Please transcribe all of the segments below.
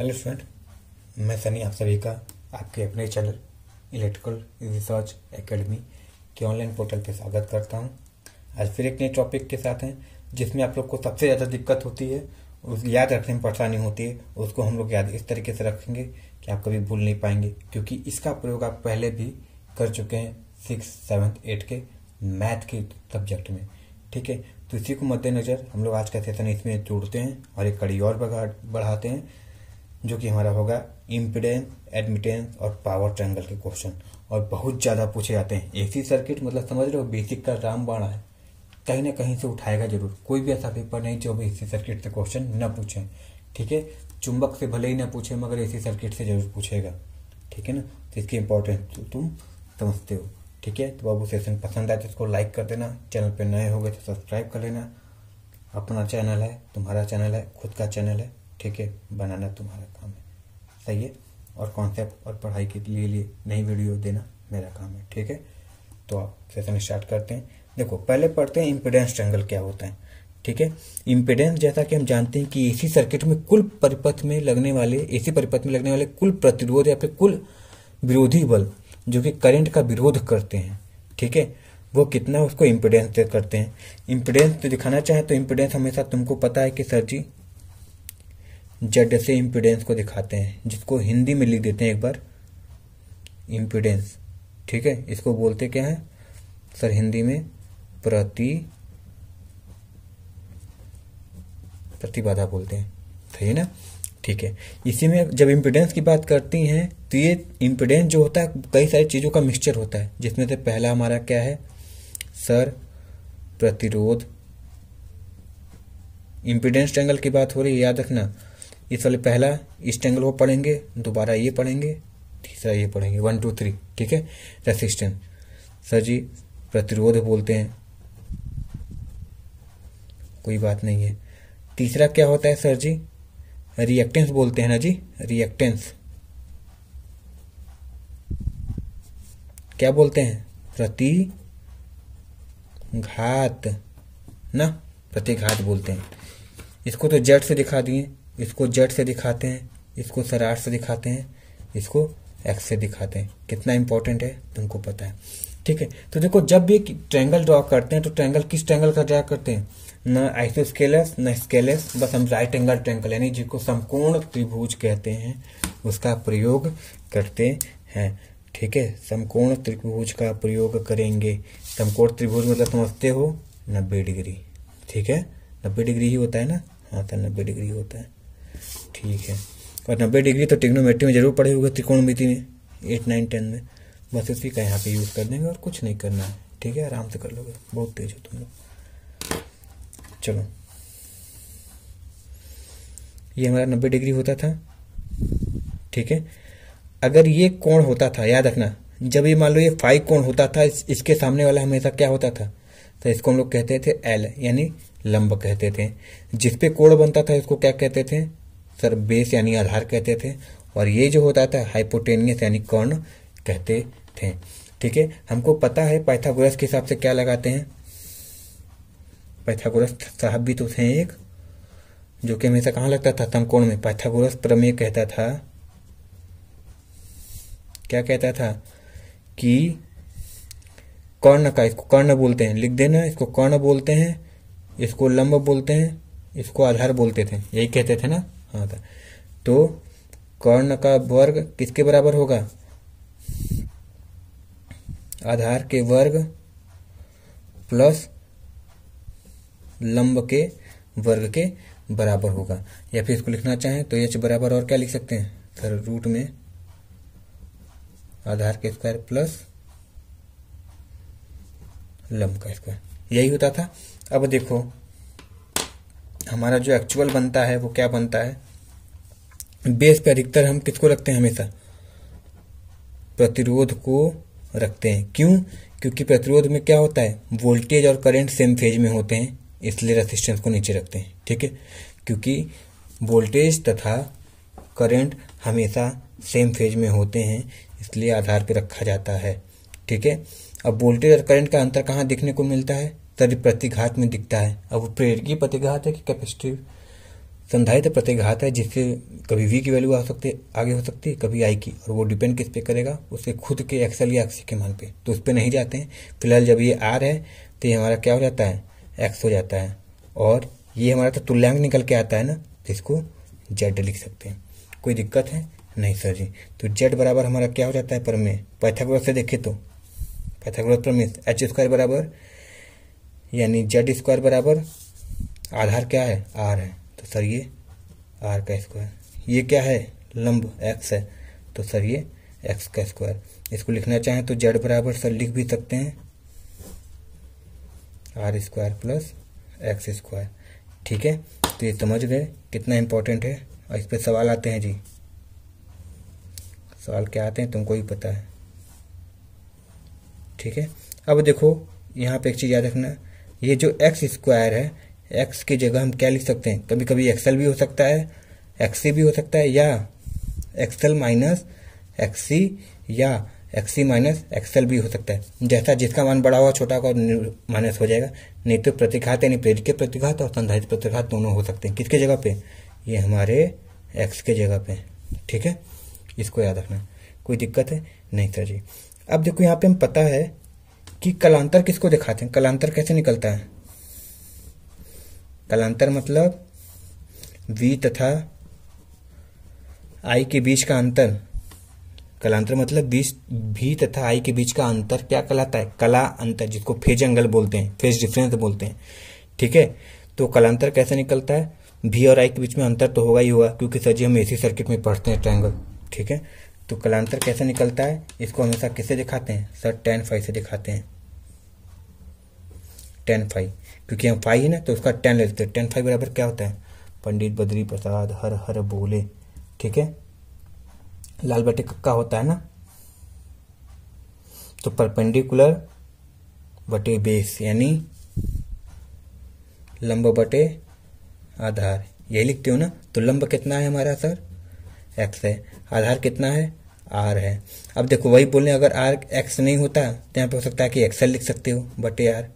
hello friend मैं सनी आप सभी का आपके अपने चैनल इलेक्ट्रिकल रिसर्च एकेडमी के ऑनलाइन पोर्टल पर स्वागत करता हूं आज फिर एक नए टॉपिक के साथ हैं जिसमें आप लोग को सबसे ज़्यादा दिक्कत होती है उस याद रखने में परेशानी होती है उसको हम लोग याद इस तरीके से रखेंगे कि आप कभी भूल नहीं पाएंगे क्योंकि इसका प्रयोग आप पहले भी कर चुके हैं सिक्स सेवन्थ एट के मैथ के सब्जेक्ट में ठीक है तो इसी को मद्देनज़र हम लोग आज का सेशन इसमें जोड़ते हैं और एक कड़ी और बढ़ाते हैं जो कि हमारा होगा इम्पिडेंस एडमिटेंस और पावर ट्रायंगल के क्वेश्चन और बहुत ज़्यादा पूछे जाते हैं एसी सर्किट मतलब समझ रहे हो बेसिक का राम बाणा है कहीं ना कहीं से उठाएगा जरूर कोई भी ऐसा पेपर नहीं जो भी एसी सर्किट से क्वेश्चन न पूछे ठीक है चुंबक से भले ही ना पूछे मगर एसी सर्किट से जरूर पूछेगा ठीक है ना तो इसकी इंपॉर्टेंस तो तुम समझते हो ठीक है तो बाबू सेशन पसंद आए तो इसको लाइक कर देना चैनल पर नए हो गए तो सब्सक्राइब कर लेना अपना चैनल है तुम्हारा चैनल है खुद का चैनल है ठीक है बनाना तुम्हारा काम है सही है और कॉन्सेप्ट और पढ़ाई के लिए लिए नई वीडियो देना मेरा काम है ठीक है तो आप सेशन स्टार्ट करते हैं देखो पहले पढ़ते हैं इम्पिडेंस ट्रैंगल क्या होता है ठीक है इम्पिडेंस जैसा कि हम जानते हैं कि एसी सर्किट में कुल परिपथ में लगने वाले एसी परिपथ में लगने वाले कुल प्रतिरोध या फिर कुल विरोधी बल जो कि करंट का विरोध करते हैं ठीक है वो कितना उसको इम्पिडेंस करते हैं इम्पिडेंस तो दिखाना चाहे तो इम्पिडेंस हमेशा तुमको पता है कि सर जी जेड से इम्पिडेंस को दिखाते हैं जिसको हिंदी में लिख देते हैं एक बार इम्पिडेंस ठीक है इसको बोलते क्या है सर हिंदी में प्रति प्रतिबाधा बोलते हैं सही है ना ठीक है इसी में जब इम्पिडेंस की बात करती हैं तो ये इम्पिडेंस जो होता है कई सारी चीज़ों का मिक्सचर होता है जिसमें से पहला हमारा क्या है सर प्रतिरोध इम्पिडेंस ट्रैंगल की बात हो रही है याद रखना इस वाले पहला एंगल वो पढ़ेंगे दोबारा ये पढ़ेंगे तीसरा ये पढ़ेंगे वन टू थ्री ठीक है रेसिस्टेंस सर जी प्रतिरोध बोलते हैं कोई बात नहीं है तीसरा क्या होता है सर जी रिएक्टेंस बोलते हैं ना जी रिएक्टेंस क्या बोलते हैं प्रति घात ना प्रतिघात बोलते हैं इसको तो जेड से दिखा दिए इसको जेड से दिखाते हैं इसको सरार से दिखाते हैं इसको एक्स से दिखाते हैं कितना इंपॉर्टेंट है तुमको पता है ठीक है तो देखो जब भी ट्रैंगल ड्रॉ करते हैं तो ट्रैंगल किस ट्रैंगल का ड्रा करते हैं न आइसोस्केलस न स्केलस बस हम राइट एंगल ट्रैंगल यानी जिसको संपूर्ण त्रिभुज कहते हैं उसका प्रयोग करते हैं ठीक है समकोण त्रिभुज का प्रयोग करेंगे समकोण त्रिभुज मतलब समझते हो नब्बे डिग्री ठीक है नब्बे डिग्री ही होता है ना हाँ तो नब्बे डिग्री होता है ठीक है और नब्बे डिग्री तो टिग्नोमेट्री में जरूर पड़े होगा त्रिकोणमिति में एट नाइन टेन में बस इसी का यहाँ पे यूज़ कर देंगे और कुछ नहीं करना है ठीक है आराम से कर लोगे बहुत तेज हो तुम लोग चलो ये हमारा नब्बे डिग्री होता था ठीक है अगर ये कोण होता था याद रखना जब ये मान लो ये फाइव कोण होता था इस, इसके सामने वाला हमेशा क्या होता था तो इसको हम लोग कहते थे एल यानी लंब कहते थे जिस पे कोण बनता था इसको क्या कहते थे अक्सर बेस यानी आधार कहते थे और ये जो होता था हाइपोटेनियस यानी कर्ण कहते थे ठीक है हमको पता है पाइथागोरस के हिसाब से क्या लगाते हैं पाइथागोरस साहब भी तो थे एक जो कि हमेशा कहाँ लगता था समकोण में पाइथागोरस प्रमेय कहता था क्या कहता था कि कर्ण का इसको कर्ण बोलते हैं लिख देना इसको कर्ण बोलते हैं इसको लंब बोलते हैं इसको आधार बोलते थे यही कहते थे ना हाँ था तो कर्ण का वर्ग किसके बराबर होगा आधार के वर्ग प्लस लंब के वर्ग के बराबर होगा या फिर इसको लिखना चाहें तो एच बराबर और क्या लिख सकते हैं सर रूट में आधार के स्क्वायर प्लस लंब का स्क्वायर यही होता था अब देखो हमारा जो एक्चुअल बनता है वो क्या बनता है बेस पे अधिकतर हम किसको रखते हैं हमेशा प्रतिरोध को रखते हैं क्यों क्योंकि प्रतिरोध में क्या होता है वोल्टेज और करंट सेम फेज में होते हैं इसलिए रेसिस्टेंस को नीचे रखते हैं ठीक है क्योंकि वोल्टेज तथा करंट हमेशा सेम फेज में होते हैं इसलिए आधार पर रखा जाता है ठीक है अब वोल्टेज और करंट का अंतर कहाँ देखने को मिलता है तद प्रतिघात में दिखता है अब वो प्रेरकीय प्रतिघात है कि कैपेसिटिव संधायित प्रतिघात है जिससे कभी वी की वैल्यू आ सकती है आगे हो सकती है कभी आई की और वो डिपेंड किस पे करेगा उसके खुद के एक्सल या एक्सी के मान पे तो उस पर नहीं जाते हैं फिलहाल जब ये आर है तो ये हमारा क्या हो जाता है एक्स हो जाता है और ये हमारा तो तुल्यांक निकल के आता है ना तो इसको जेड लिख सकते हैं कोई दिक्कत है नहीं सर जी तो जेड बराबर हमारा क्या हो जाता है परमे पैथाग्रोथ से देखे तो पैथाग्रोथ परमे एच स्क्वायर बराबर यानी जेड स्क्वायर बराबर आधार क्या है आर है तो सर ये आर का स्क्वायर ये क्या है लंब एक्स है तो सर ये एक्स का स्क्वायर इसको लिखना चाहें तो जेड बराबर सर लिख भी सकते हैं R square plus X square ठीक है तो ये समझ गए कितना इम्पोर्टेंट है और इस पर सवाल आते हैं जी सवाल क्या आते हैं तुमको ही पता है ठीक है अब देखो यहाँ पे एक चीज़ याद रखना है ये जो एक्स स्क्वायर है एक्स की जगह हम क्या लिख सकते हैं कभी कभी एक्सएल भी हो सकता है एक्सी भी हो सकता है या एक्सएल माइनस एक्सी या एक्सी माइनस एक्सएल भी हो सकता है जैसा जिसका मान बड़ा हुआ छोटा का माइनस हो जाएगा नहीं तो प्रतिघात यानी प्रेरित के प्रतिघात और संधारित प्रतिघात दोनों हो सकते हैं किसके जगह पे ये हमारे एक्स के जगह पे ठीक है इसको याद रखना कोई दिक्कत है नहीं सर जी अब देखो यहाँ पे हम पता है कि कलांतर किसको दिखाते हैं कलांतर कैसे निकलता है कलांतर मतलब V तथा आई के बीच का अंतर कलांतर मतलब बीच भी तथा आई के बीच का अंतर क्या कहलाता है कला अंतर जिसको फेज एंगल बोलते हैं फेज डिफरेंस बोलते हैं ठीक है तो कलांतर कैसे निकलता है भी और आई के बीच में अंतर तो होगा ही होगा क्योंकि सर जी हम ए सर्किट में पढ़ते हैं ट्रायंगल ठीक है तो कलांतर कैसे निकलता है इसको हमेशा किससे दिखाते हैं सर टेन फाइव से दिखाते हैं टेन फाइव क्योंकि हम फाइव है ना तो उसका टेन ले लेते हैं टेन फाइव बराबर क्या होता है पंडित बद्री प्रसाद हर हर बोले ठीक है लाल बटे कक्का होता है ना तो परपेंडिकुलर बटे बेस यानी लंब बटे आधार यही लिखते हो ना तो लंब कितना है हमारा सर एक्स है आधार कितना है आर है अब देखो वही बोल रहे अगर आर एक्स नहीं होता तो यहाँ पे हो सकता है कि एक्सएल लिख सकते हो बटे आर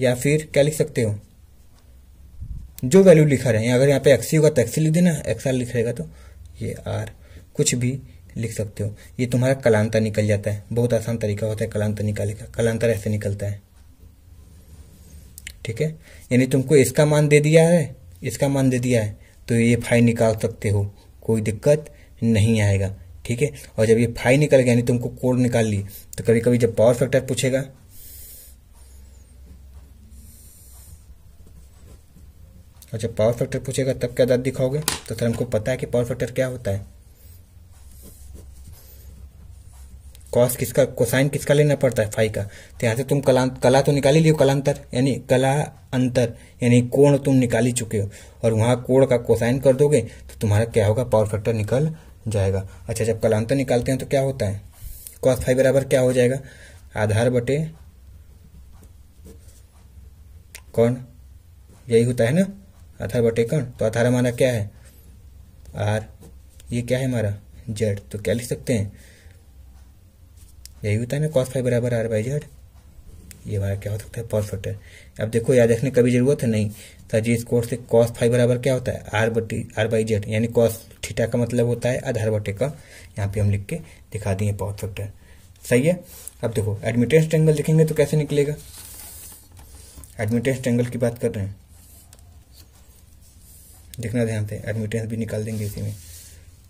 या फिर क्या लिख सकते हो जो वैल्यू लिखा रहे हैं अगर यहाँ पे एक्सी होगा तो एक्सी लिख देना एक्स आर लिख रहेगा तो ये आर कुछ भी लिख सकते हो ये तुम्हारा कलांतर निकल जाता है बहुत आसान तरीका होता है कलांतर निकालने का कलांतर ऐसे निकलता है ठीक है यानी तुमको इसका मान दे दिया है इसका मान दे दिया है तो ये फाइव निकाल सकते हो कोई दिक्कत नहीं आएगा ठीक है और जब ये फाइव निकल गया यानी तुमको कोड निकाल ली तो कभी कभी जब पावर फैक्टर पूछेगा और जब पावर फैक्टर पूछेगा तब क्या दाद दिखाओगे तो सर हमको पता है कि पावर फैक्टर क्या होता है कॉस किसका कोसाइन किसका लेना पड़ता है फाइव का तो यहां से तुम कला कला तो निकाली लियो कलांतर यानी कला अंतर यानी कोण तुम निकाल ही चुके हो और वहां कोण का कोसाइन कर दोगे तो तुम्हारा क्या होगा पावर फैक्टर निकल जाएगा अच्छा जब कलांतर तो निकालते हैं तो क्या होता है कॉस फाइव बराबर क्या हो जाएगा आधार बटे कौन यही होता है ना आधार बटे कौन तो आधार हमारा क्या है आर ये क्या है हमारा जेड तो क्या लिख सकते हैं यही होता है ना कॉस फाइव बराबर आर बाई जेड ये हमारा क्या हो सकता है परफेक्टर अब देखो याद रखने कभी जरूरत है नहीं तथा तो जी स्कोर से कॉस फाइव बराबर क्या होता है आर बटी आर बाई जेड यानी कॉस थीटा का मतलब होता है आधार बटे का यहाँ पे हम लिख के दिखा दिए पावर फैक्टर सही है अब देखो एडमिटेंस ट्रेंगल देखेंगे तो कैसे निकलेगा एडमिटेंस ट्रेंगल की बात कर रहे हैं देखना ध्यान से एडमिटेंस भी निकाल देंगे इसी में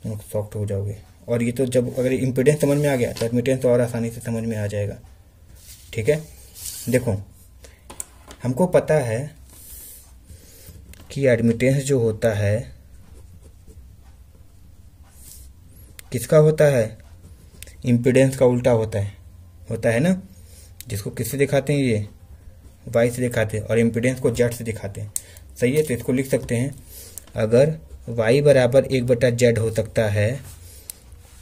तुम सॉफ्ट हो जाओगे और ये तो जब अगर इम्पिडेंस समझ में आ गया तो एडमिटेंस तो और आसानी से समझ में आ जाएगा ठीक है देखो हमको पता है कि एडमिटेंस जो होता है किसका होता है इम्पिडेंस का उल्टा होता है होता है ना जिसको किससे दिखाते हैं ये वाई से दिखाते हैं और इम्पिडेंस को जेड से दिखाते हैं सही है तो इसको लिख सकते हैं अगर वाई बराबर एक बटा जेड हो सकता है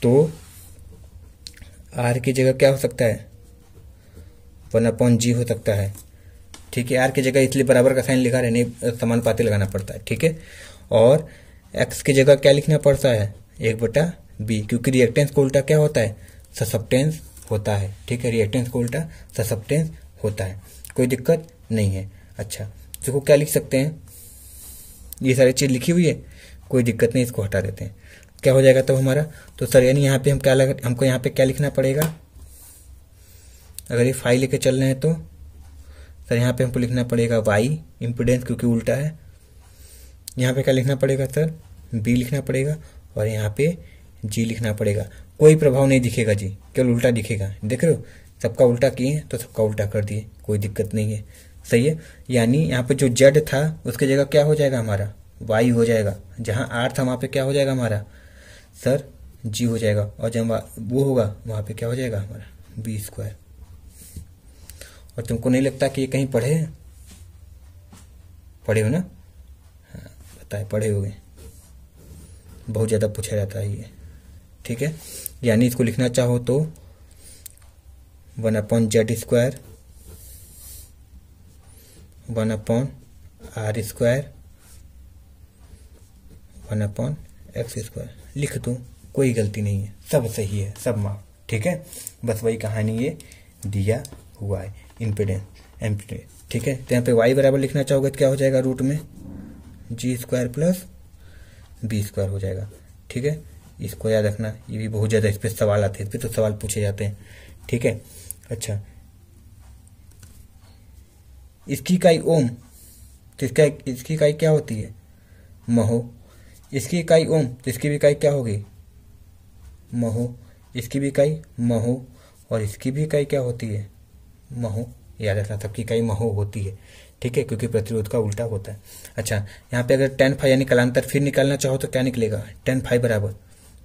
तो आर की जगह क्या हो सकता है वन अपॉन जी हो सकता है ठीक है आर की जगह इसलिए बराबर का साइन लिखा रहे नहीं पाते लगाना पड़ता है ठीक है और एक्स की जगह क्या लिखना पड़ता है एक बटा बी क्योंकि रिएक्टेंस को उल्टा क्या होता है ससप्टेंस होता है ठीक है रिएक्टेंस को उल्टा ससप्टेंस होता है कोई दिक्कत नहीं है अच्छा देखो क्या लिख सकते हैं ये सारी चीज़ लिखी हुई है कोई दिक्कत नहीं इसको हटा देते हैं क्या हो जाएगा तब तो हमारा तो सर यानी यहाँ पे हम क्या लग हमको यहाँ पे क्या लिखना पड़ेगा अगर ये फाइल लेके चल रहे हैं तो सर यहाँ पे हमको लिखना पड़ेगा वाई इम्पिडेंस क्योंकि उल्टा है यहाँ पे क्या लिखना पड़ेगा सर बी लिखना पड़ेगा और यहाँ पे जी लिखना पड़ेगा कोई प्रभाव नहीं दिखेगा जी केवल उल्टा दिखेगा देख रहे हो सबका उल्टा किए तो सबका उल्टा कर दिए कोई दिक्कत नहीं है सही है यानी यहाँ पे जो जेड था उसकी जगह क्या हो जाएगा हमारा वाई हो जाएगा जहाँ आर था वहाँ पे क्या हो जाएगा हमारा सर जी हो जाएगा और जब वो होगा वहाँ पे क्या हो जाएगा हमारा बी स्क्वायर और तुमको नहीं लगता कि ये कहीं पढ़े हैं पढ़े हो ना हाँ बताए पढ़े हो बहुत ज़्यादा पूछा जाता है ये ठीक है यानी इसको लिखना चाहो तो one upon Z square one upon R square one upon X square लिख दो कोई गलती नहीं है सब सही है सब माफ ठीक है बस वही कहानी ये दिया हुआ है इम्पिडेंस एम्पिडेंस ठीक है तो यहाँ पे वाई बराबर लिखना चाहोगे तो क्या हो जाएगा रूट में G square plus B square हो जाएगा ठीक है इसको याद रखना ये भी बहुत ज़्यादा इस पर सवाल आते हैं इस पर तो सवाल पूछे जाते हैं ठीक है अच्छा इसकी इकाई ओम तो इसका इसकी इकाई क्या होती है महो इसकी इकाई ओम तो इसकी भी इकाई क्या होगी महो इसकी भी इकाई महो और इसकी भी इकाई क्या होती है महो याद रखना सबकी इकाई महो होती है ठीक है क्योंकि प्रतिरोध का उल्टा होता है अच्छा यहाँ पे अगर टेन फाइव यानी कलांतर फिर निकालना चाहो तो क्या निकलेगा टेन फाइव बराबर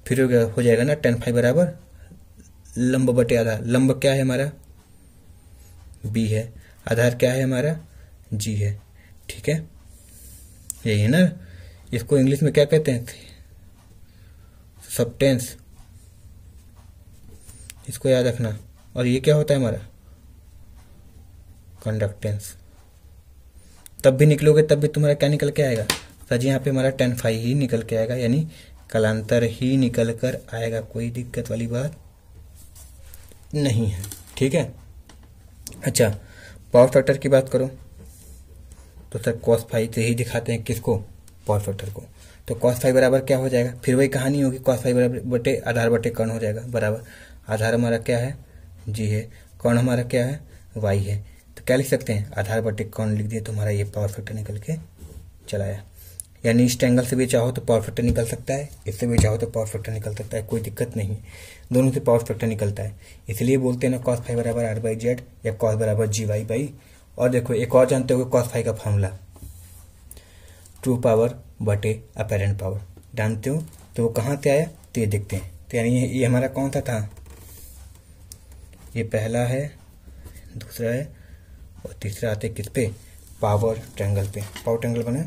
फिर हो जाएगा ना टेन फाइव बराबर लंब बटे आधार लंब क्या है हमारा बी है आधार क्या है हमारा जी है ठीक है यही है ना इसको इंग्लिश में क्या कहते हैं सबटेंस इसको याद रखना और ये क्या होता है हमारा कंडक्टेंस तब भी निकलोगे तब भी तुम्हारा क्या निकल के आएगा सर जी यहाँ पे हमारा टेन फाइव ही निकल के आएगा यानी कलांतर ही निकल कर आएगा कोई दिक्कत वाली बात नहीं है ठीक है अच्छा पावर फैक्टर की बात करो तो सर कॉस फाइव से ही दिखाते हैं किसको पावर फैक्टर को तो कॉस फाइव बराबर क्या हो जाएगा फिर वही कहानी होगी कॉस फाइव बराबर बटे आधार बटे कर्ण हो जाएगा बराबर आधार हमारा क्या है जी है कर्ण हमारा क्या है वाई है क्या लिख सकते हैं आधार बटे कौन लिख दिया तो हमारा ये पावर फैक्टर निकल के चलाया यानी इस ट्रैंगल से भी चाहो तो पावर फैक्टर निकल सकता है इससे भी चाहो तो पावर फैक्टर निकल सकता है कोई दिक्कत नहीं दोनों से पावर फैक्टर निकलता है इसलिए बोलते हैं ना कॉस फाइव बराबर आर बाई जेड या कॉस बराबर जी वाई बाई और देखो एक और जानते हो कॉस फाइव का फॉर्मूला ट्रू पावर बटे अपेरेंट पावर जानते हो तो वो कहाँ से आया तो ये देखते हैं तो यानी ये हमारा कौन सा था ये पहला है दूसरा है और तीसरा आते किस पे पावर ट्रैंगल पे पावर ट्रैंगल बने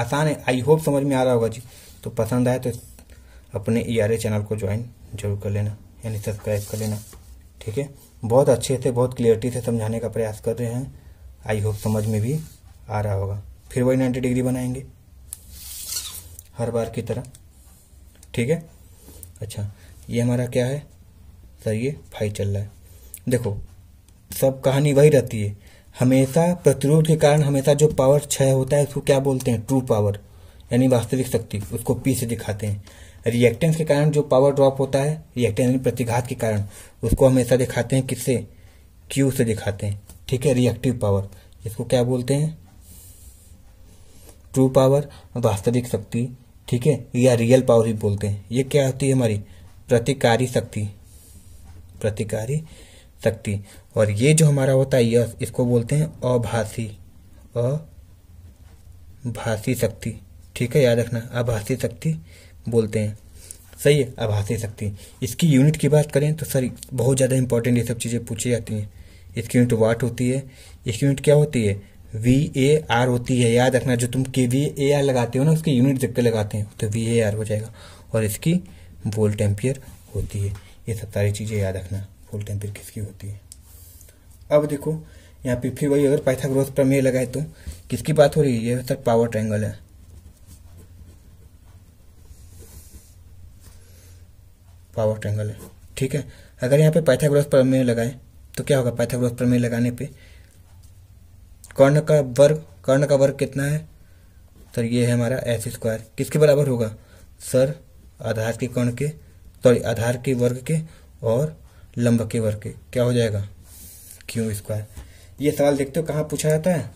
आसान है आई होप समझ में आ रहा होगा जी तो पसंद आए तो अपने ई e चैनल को ज्वाइन जरूर कर लेना यानी सब्सक्राइब कर लेना ठीक है बहुत अच्छे से बहुत क्लियरिटी से समझाने का प्रयास कर रहे हैं आई होप समझ में भी आ रहा होगा फिर वही नाइन्टी डिग्री बनाएंगे हर बार की तरह ठीक है अच्छा ये हमारा क्या है सर ये फाइव चल रहा है देखो सब कहानी वही रहती है हमेशा प्रतिरोध के कारण हमेशा जो पावर क्षय होता है उसको क्या बोलते हैं ट्रू पावर यानी वास्तविक शक्ति उसको पी से दिखाते हैं रिएक्टेंस के कारण जो पावर ड्रॉप होता है रिएक्टेंस यानी प्रतिघात के कारण उसको हमेशा दिखाते हैं किससे क्यू से दिखाते हैं ठीक है रिएक्टिव पावर इसको क्या बोलते हैं ट्रू पावर वास्तविक शक्ति ठीक है या रियल पावर ही बोलते हैं ये क्या होती है हमारी प्रतिकारी शक्ति प्रतिकारी शक्ति और ये जो हमारा होता है यश इसको बोलते हैं अभाषी अभाषी शक्ति ठीक है याद रखना अभाषी शक्ति बोलते हैं सही है अभाषी शक्ति इसकी यूनिट की बात करें तो सर बहुत ज़्यादा इंपॉर्टेंट ये सब चीज़ें पूछी जाती हैं इसकी यूनिट वाट होती है इसकी यूनिट क्या होती है वी ए आर होती है याद रखना जो तुम के वी ए आर लगाते हो ना उसकी यूनिट जब के लगाते हैं तो वी ए आर हो जाएगा और इसकी वोल्ट एम्पियर होती है ये सब सारी चीज़ें याद रखना वोल्ट एम्पियर किसकी होती है अब देखो यहाँ पे फिर वही अगर पाइथागोरस प्रमेय लगाए तो किसकी बात हो रही है ये होता तो है पावर ट्रायंगल है पावर ट्रायंगल है ठीक है अगर यहाँ पे पाइथागोरस प्रमेय लगाए तो क्या होगा पाइथागोरस प्रमेय लगाने पे कर्ण का वर्ग कर्ण का वर्ग कितना है तो ये है हमारा एस स्क्वायर किसके बराबर होगा सर आधार के कर्ण के सॉरी आधार के वर्ग के और लंब के वर्ग के क्या हो जाएगा क्यू स्क्वायर ये सवाल देखते हो कहाँ पूछा जाता है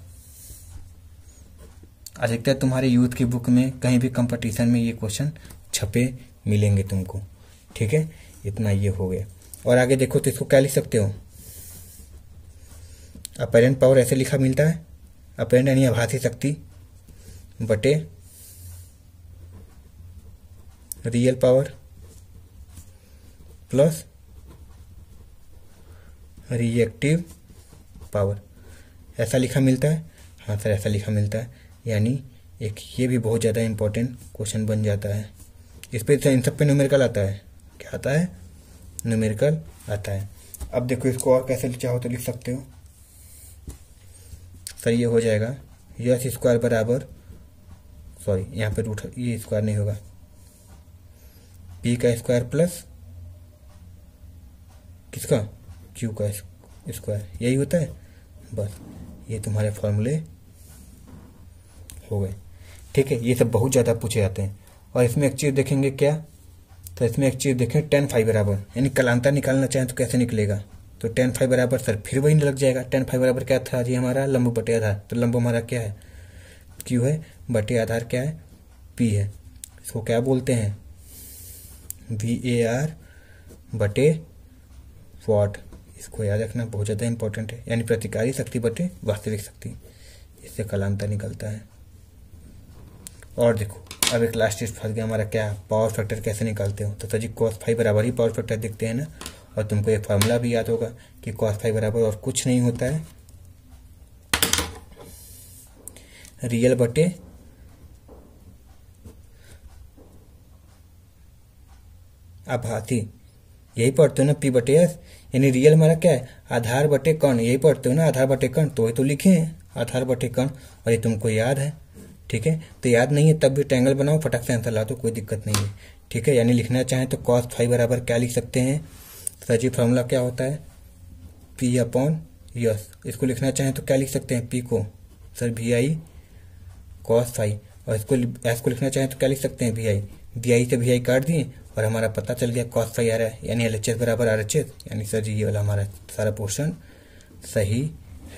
अधिकतर तुम्हारे यूथ की बुक में कहीं भी कंपटीशन में ये क्वेश्चन छपे मिलेंगे तुमको ठीक है इतना ये हो गया और आगे देखो तो इसको क्या लिख सकते हो अपेरेंट पावर ऐसे लिखा मिलता है अपेरेंट यानी आभासी शक्ति बटे real power plus reactive power ऐसा लिखा मिलता है हाँ सर ऐसा लिखा मिलता है यानी एक ये भी बहुत ज़्यादा इम्पोर्टेंट क्वेश्चन बन जाता है इस पर तो इन सब पे न्यूमेरिकल आता है क्या आता है न्यूमेरिकल आता है अब देखो इसको और कैसे चाहो तो लिख सकते हो सर ये हो जाएगा यस स्क्वायर बराबर सॉरी यहाँ पे रूट ये स्क्वायर नहीं होगा पी का स्क्वायर प्लस किसका क्यू का स्क्वायर यही होता है बस ये तुम्हारे फॉर्मूले हो गए ठीक है ये सब बहुत ज़्यादा पूछे जाते हैं और इसमें एक चीज़ देखेंगे क्या तो इसमें एक चीज़ देखें टेन फाइव बराबर यानी कलांता निकालना चाहें तो कैसे निकलेगा तो टेन फाइव बराबर सर फिर वही लग जाएगा टेन फाइव बराबर क्या था जी हमारा लंब बटे आधार तो लंबो हमारा क्या है क्यू है बटे आधार क्या है पी है इसको क्या बोलते हैं वी ए आर बटे वॉट इसको याद रखना बहुत ज़्यादा इंपॉर्टेंट है यानी प्रतिकारी शक्ति बटे वास्तविक शक्ति इससे कलांतर निकलता है और देखो अब एक लास्ट चीज फंस गया हमारा क्या पावर फैक्टर कैसे निकालते हो तो सर जी कॉस फाइव बराबर ही पावर फैक्टर देखते हैं ना और तुमको ये फार्मूला भी याद होगा कि कॉस फाइव बराबर और कुछ नहीं होता है रियल बटे हाथी यही पढ़ते हो ना पी बटे एस यानी रियल हमारा क्या है आधार बटे कर्ण यही पढ़ते हो ना आधार बटे कर्ण तो ये तो लिखे हैं आधार बटे कर्ण और ये तुमको याद है ठीक है तो याद नहीं है तब भी ट्रैंगल बनाओ फटाक से आंसर ला तो कोई दिक्कत नहीं है ठीक है यानी लिखना चाहें तो कॉस फाइव बराबर क्या लिख सकते हैं सजी फॉर्मूला क्या होता है पी अपॉन यस इसको लिखना चाहें तो क्या लिख सकते हैं पी को sir V I cos phi और इसको एस को लिखना चाहें तो क्या लिख सकते हैं वी आई वी आई से वी आई काट दिए और हमारा पता चल गया कॉस सही आ रहा है यानी एल एच एस बराबर आर एच एस यानी सर जी ये वाला हमारा सारा पोर्शन सही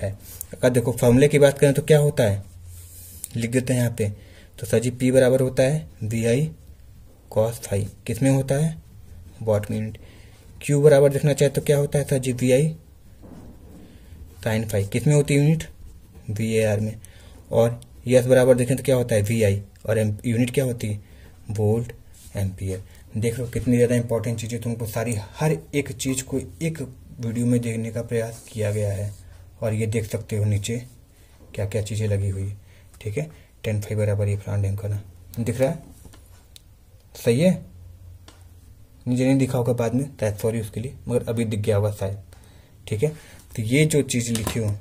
है अगर देखो फॉर्मूले की बात करें तो क्या होता है लिख देते हैं यहाँ पे तो सर जी पी बराबर होता है वी आई कॉस फाइव किस में होता है वॉट मिनट क्यू बराबर देखना चाहे तो क्या होता है sir ji V I sine phi किस में होती है यूनिट वी ए आर में और यस बराबर देखें तो क्या होता है वी आई और यूनिट क्या होती है वोल्ट एम्पियर देख लो कितनी ज़्यादा इंपॉर्टेंट चीज़ें तुमको सारी हर एक चीज़ को एक वीडियो में देखने का प्रयास किया गया है और ये देख सकते हो नीचे क्या क्या चीज़ें लगी हुई ठीक है टेन फाइव बराबर ये फ्लान करना दिख रहा है सही है नीचे नहीं दिखा होगा बाद में तैयार सॉरी उसके लिए मगर अभी दिख गया होगा शायद ठीक है तो ये जो चीज़ लिखी हो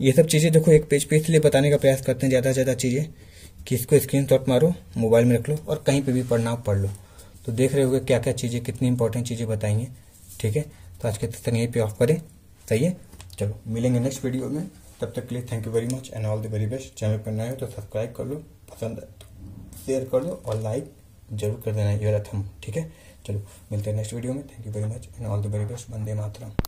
ये सब चीज़ें देखो एक पेज पे इसलिए बताने का प्रयास करते हैं ज़्यादा से ज़्यादा चीज़ें कि इसको स्क्रीन शॉट मारो मोबाइल में रख लो और कहीं पे भी पढ़ना हो पढ़ लो तो देख रहे होगे क्या क्या चीज़ें कितनी इंपॉर्टेंट चीज़ें बताएंगे ठीक है तो आज के तक यहीं पे ऑफ करें सही है चलो मिलेंगे नेक्स्ट वीडियो में तब तक के लिए thank you very much and all the very best channel पर नए हो तो सब्सक्राइब कर लो पसंद शेयर तो कर लो और लाइक जरूर कर देना ये रथम ठीक है चलो मिलते हैं नेक्स्ट वीडियो में thank you very much and all the very best वंदे मातरम